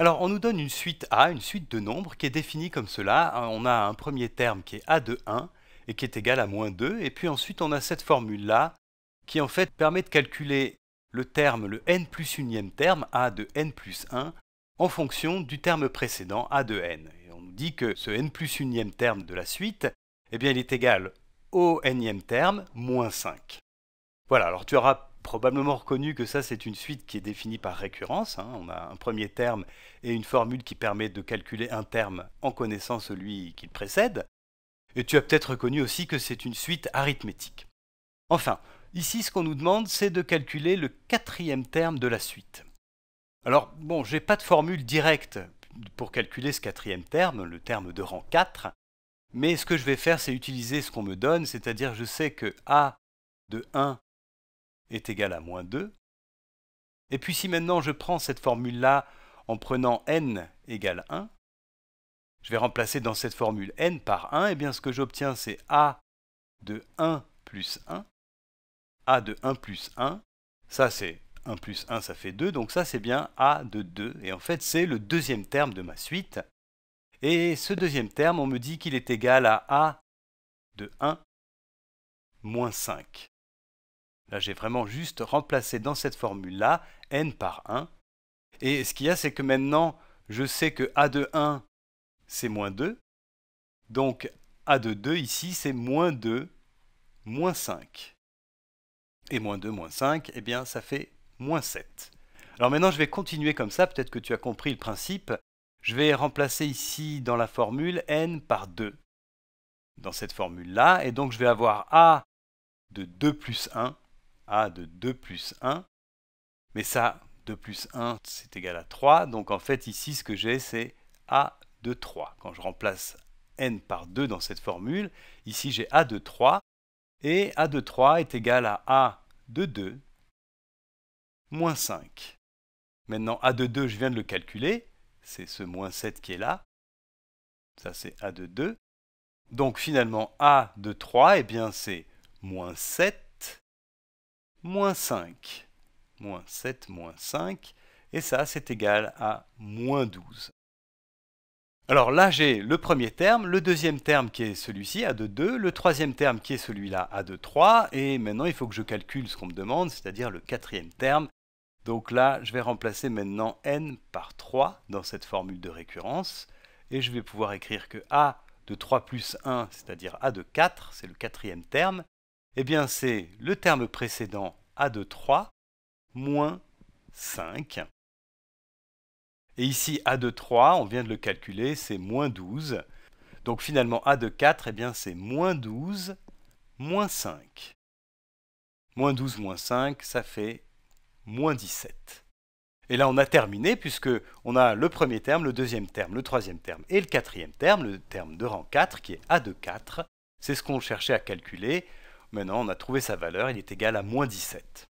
Alors, on nous donne une suite A, une suite de nombres, qui est définie comme cela. Euh, on a un premier terme qui est A de 1, et qui est égal à moins 2, et puis ensuite on a cette formule-là, qui en fait permet de calculer le terme, le n plus unième terme, A de n plus 1, en fonction du terme précédent, A de n. Et on nous dit que ce n plus unième terme de la suite, eh bien il est égal au nième terme, moins 5. Voilà, alors tu auras probablement reconnu que ça, c'est une suite qui est définie par récurrence. Hein. On a un premier terme et une formule qui permet de calculer un terme en connaissant celui qui le précède. Et tu as peut-être reconnu aussi que c'est une suite arithmétique. Enfin, ici, ce qu'on nous demande, c'est de calculer le quatrième terme de la suite. Alors, bon, n'ai pas de formule directe pour calculer ce quatrième terme, le terme de rang 4, mais ce que je vais faire, c'est utiliser ce qu'on me donne, c'est-à-dire je sais que A de 1 est égal à moins 2. Et puis si maintenant je prends cette formule-là en prenant n égale 1, je vais remplacer dans cette formule n par 1, et bien ce que j'obtiens c'est a de 1 plus 1, a de 1 plus 1, ça c'est 1 plus 1 ça fait 2, donc ça c'est bien a de 2, et en fait c'est le deuxième terme de ma suite, et ce deuxième terme on me dit qu'il est égal à a de 1 moins 5. Là, j'ai vraiment juste remplacé dans cette formule-là n par 1. Et ce qu'il y a, c'est que maintenant, je sais que a de 1, c'est moins 2. Donc a de 2 ici, c'est moins 2, moins 5. Et moins 2, moins 5, eh bien, ça fait moins 7. Alors maintenant, je vais continuer comme ça, peut-être que tu as compris le principe. Je vais remplacer ici dans la formule n par 2, dans cette formule-là, et donc je vais avoir a de 2 plus 1 a de 2 plus 1. Mais ça, 2 plus 1, c'est égal à 3. Donc en fait, ici, ce que j'ai, c'est a de 3. Quand je remplace n par 2 dans cette formule, ici j'ai a de 3. Et a de 3 est égal à a de 2 moins 5. Maintenant, a de 2, je viens de le calculer. C'est ce moins 7 qui est là. Ça, c'est a de 2. Donc finalement, a de 3, eh bien c'est moins 7 moins 5. Moins 7, moins 5. Et ça, c'est égal à moins 12. Alors là, j'ai le premier terme, le deuxième terme qui est celui-ci, A de 2, le troisième terme qui est celui-là, A de 3, et maintenant il faut que je calcule ce qu'on me demande, c'est-à-dire le quatrième terme. Donc là, je vais remplacer maintenant n par 3 dans cette formule de récurrence, et je vais pouvoir écrire que A de 3 plus 1, c'est-à-dire A de 4, c'est le quatrième terme, eh bien, c'est le terme précédent A de 3 moins 5. Et ici, A de 3, on vient de le calculer, c'est moins 12. Donc finalement, A de 4, eh bien, c'est moins 12 moins 5. Moins 12 moins 5, ça fait moins 17. Et là, on a terminé, puisque on a le premier terme, le deuxième terme, le troisième terme et le quatrième terme, le terme de rang 4, qui est A de 4. C'est ce qu'on cherchait à calculer. Maintenant, on a trouvé sa valeur, il est égal à moins 17.